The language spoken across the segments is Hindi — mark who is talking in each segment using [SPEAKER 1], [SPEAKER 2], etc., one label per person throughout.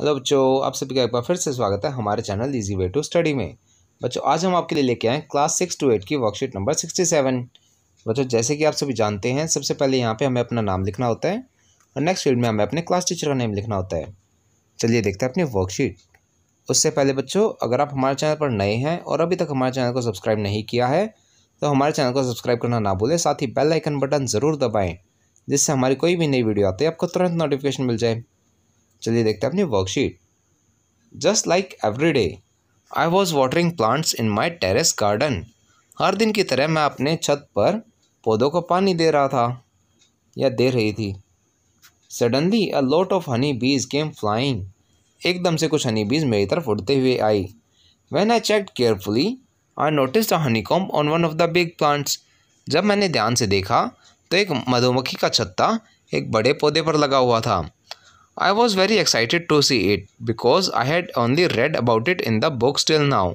[SPEAKER 1] हेलो मतलब बच्चों आप सभी का एक बार फिर से स्वागत है हमारे channel easy way to study में बच्चों आज हम आपके लिए लेके आए क्लास सिक्स टू एट की वर्कशीट नंबर सिक्सटी सेवन बच्चों जैसे कि आप सभी जानते हैं सबसे पहले यहाँ पे हमें अपना नाम लिखना होता है और नेक्स्ट फील्ड में हमें अपने क्लास टीचर का नेम लिखना होता है चलिए देखते हैं अपनी वर्कशीट उससे पहले बच्चों अगर आप हमारे चैनल पर नए हैं और अभी तक हमारे चैनल को सब्सक्राइब नहीं किया है तो हमारे चैनल को सब्सक्राइब करना ना भूलें साथ ही बेल आइकन बटन ज़रूर दबाएँ जिससे हमारी कोई भी नई वीडियो आती है आपको तुरंत नोटिफिकेशन मिल जाए चलिए देखते हैं अपनी worksheet just like every day I was watering plants in my terrace garden हर दिन की तरह मैं अपने छत पर पौधों को पानी दे रहा था या दे रही थी suddenly a lot of honey bees came flying एकदम से कुछ हनी बीज मेरी तरफ उड़ते हुए I when I check carefully I notice a honeycomb on one of the big plants जब मैंने ध्यान से देखा तो एक मधुमक्खी का छत्ता एक बड़े पौधे पर लगा हुआ था I was very excited to see it because I had only read about it in the books till now.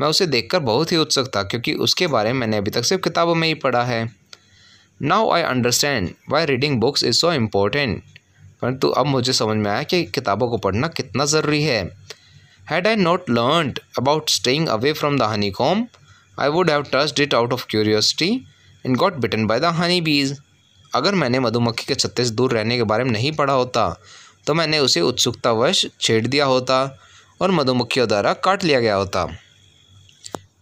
[SPEAKER 1] मैं उसे देखकर बहुत ही उत्सुक था क्योंकि उसके बारे में मैंने अभी तक सिर्फ किताबों में ही पढ़ा है now I understand why reading books is so important परंतु अब मुझे समझ में आया कि किताबों को पढ़ना कितना ज़रूरी है had I not learn about staying away from the honeycomb I would have trust it out of curiosity and got bitten by the honey bees अगर मैंने मधुमक्खी के छत्ते से दूर रहने के बारे में नहीं पढ़ा होता तो मैंने उसे उत्सुकतावश छेड़ दिया होता और मधुमक्खियों द्वारा काट लिया गया होता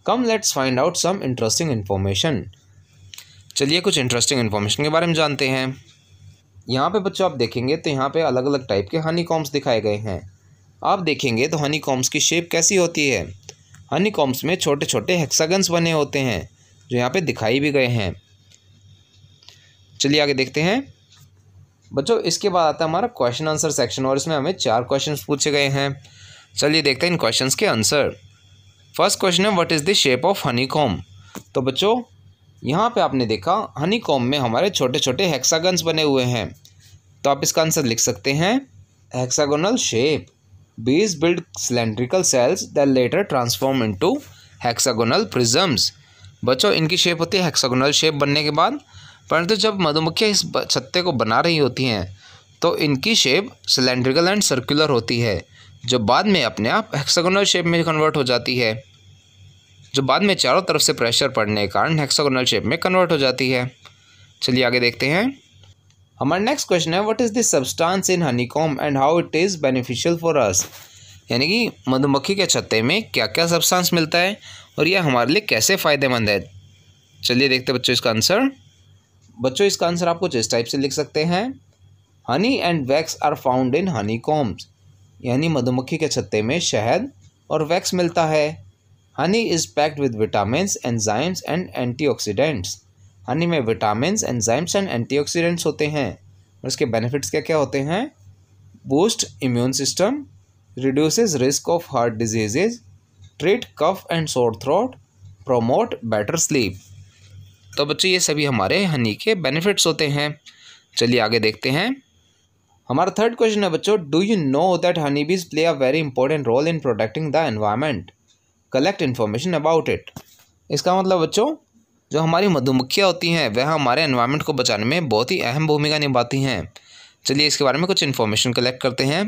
[SPEAKER 1] come let's find out some interesting information चलिए कुछ इंटरेस्टिंग इन्फॉर्मेशन के बारे में जानते हैं यहाँ पे बच्चों आप देखेंगे तो यहाँ पे अलग अलग टाइप के हनी कॉम्स दिखाए गए हैं आप देखेंगे तो हनी कॉम्स की शेप कैसी होती है हनी कॉम्स में छोटे छोटे हेक्सागन्स बने होते हैं जो यहाँ पे दिखाई भी गए हैं चलिए आगे देखते हैं बच्चों इसके बाद आता है हमारा क्वेश्चन आंसर सेक्शन और इसमें हमें चार क्वेश्चन पूछे गए हैं चलिए देखते हैं इन क्वेश्चन के आंसर फर्स्ट क्वेश्चन है what is the shape of honeycomb तो बच्चों यहाँ पे आपने देखा हनी कॉम में हमारे छोटे छोटे हेक्सागन्स बने हुए हैं तो आप इसका आंसर लिख सकते हैं hexagonal shape bees build cylindrical cells the latter transform into hexagonal prisms बच्चों इनकी शेप होती है हेक्सागोनल शेप बनने के बाद परंतु जब मधुमक्खियाँ इस छत्ते को बना रही होती हैं तो इनकी शेप सिलेंड्रिकल एंड सर्कुलर होती है जो बाद में अपने आप हेक्सागोनल शेप में कन्वर्ट हो जाती है जो बाद में चारों तरफ से प्रेशर पड़ने के कारण हेक्सागोनल शेप में कन्वर्ट हो जाती है चलिए आगे देखते हैं हमारा नेक्स्ट क्वेश्चन है what is this substance in honeycomb and how it is beneficial for us यानी कि मधुमक्खी के छत्ते में क्या क्या सब्सटेंस मिलता है और यह हमारे लिए कैसे फ़ायदेमंद है चलिए देखते बच्चों इसका आंसर बच्चों इसका आंसर आप कुछ इस टाइप से लिख सकते हैं honey and wax are found in honeycombs यानी मधुमक्खी के छत्ते में शहद और वैक्स मिलता है honey is packed with vitamin enzymes and antioxidants honey में विटामिन एंजाइम्स एंड एंटीऑक्सीडेंट्स होते हैं और इसके बेनिफिट्स क्या क्या होते हैं boost immune system reduces risk of heart diseases treat cough and sore throat promote better sleep तो बच्चों ये सभी हमारे हनी के बेनिफिट्स होते हैं चलिए आगे देखते हैं हमारा थर्ड क्वेश्चन है बच्चों do you know that honey bees play a very important role in protecting the environment collect information about it इसका मतलब बच्चों जो हमारी मधुमक्खियाँ होती हैं वह हमारे एनवायरमेंट को बचाने में बहुत ही अहम भूमिका निभाती हैं चलिए इसके बारे में कुछ इन्फॉर्मेशन कलेक्ट करते हैं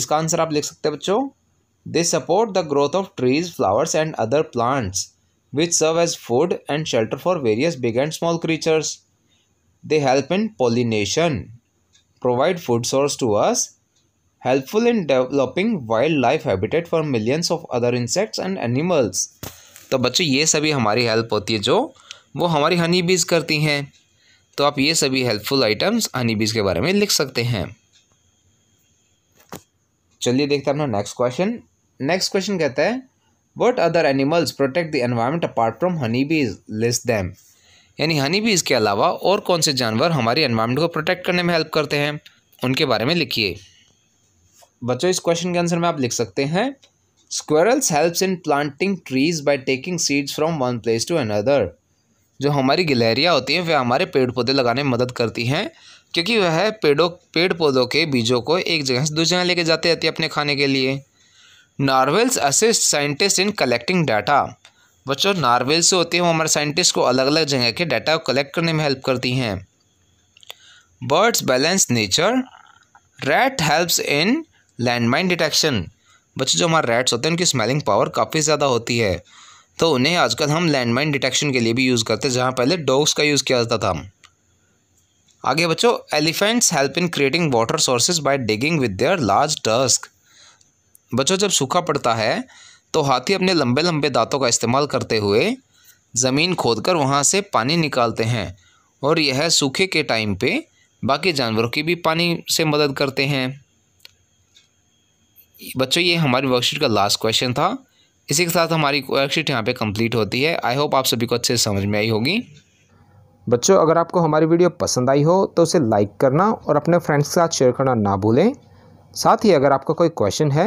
[SPEAKER 1] इसका आंसर आप लिख सकते हैं बच्चों they support the growth of trees flowers and other plants which serve as food and shelter for various big and small creatures. They help in pollination, provide food source to us, helpful in developing wildlife habitat for millions of other insects and animals. तो बच्चों ये सभी हमारी हेल्प होती है जो वो हमारी हनी बीज करती हैं तो आप ये सभी हेल्पफुल आइटम्स हनी बीज के बारे में लिख सकते हैं चलिए देखते हैं अपना नेक्स्ट क्वेश्चन नेक्स्ट क्वेश्चन कहता है what other animals protect the environment apart from honey bees list them यानी हनी बीज के अलावा और कौन से जानवर हमारे एनवायरमेंट को प्रोटेक्ट करने में हेल्प करते हैं उनके बारे में लिखिए बच्चों इस क्वेश्चन के आंसर में आप लिख सकते हैं squirrels helps in planting trees by taking seeds from one place to another जो हमारी गिलहरियाँ होती हैं वह हमारे पेड़ पौधे लगाने में मदद करती हैं क्योंकि वह पेड़ों पेड़ पौधों के बीजों को एक जगह से दूसरी जगह लेके जाते रहती है अपने खाने के लिए narwhals assist scientist in collecting data बच्चों नार्वेल्स जो होती हैं वो हमारे साइंटिस्ट को अलग अलग जगह के डाटा को कलेक्ट करने में हेल्प करती हैं birds balance nature rat helps in landmine detection बच्चों जो हमारे रैट्स होते हैं उनकी स्मेलिंग पावर काफ़ी ज़्यादा होती है तो उन्हें आजकल हम लैंडमाइन डिटेक्शन के लिए भी यूज़ करते हैं जहाँ पहले डॉग्स का यूज़ किया जाता था आगे बच्चों elephants help in creating water sources by digging with their large tusk बच्चों जब सूखा पड़ता है तो हाथी अपने लंबे लंबे दांतों का इस्तेमाल करते हुए ज़मीन खोदकर वहाँ से पानी निकालते हैं और यह सूखे के टाइम पे बाकी जानवरों की भी पानी से मदद करते हैं बच्चों ये हमारी वर्कशीट का लास्ट क्वेश्चन था इसी के साथ हमारी वर्कशीट यहाँ पे कंप्लीट होती है आई होप आप सभी को अच्छे से समझ में आई होगी बच्चों अगर आपको हमारी वीडियो पसंद आई हो तो उसे लाइक करना और अपने फ्रेंड्स के साथ शेयर करना ना भूलें साथ ही अगर आपका कोई क्वेश्चन है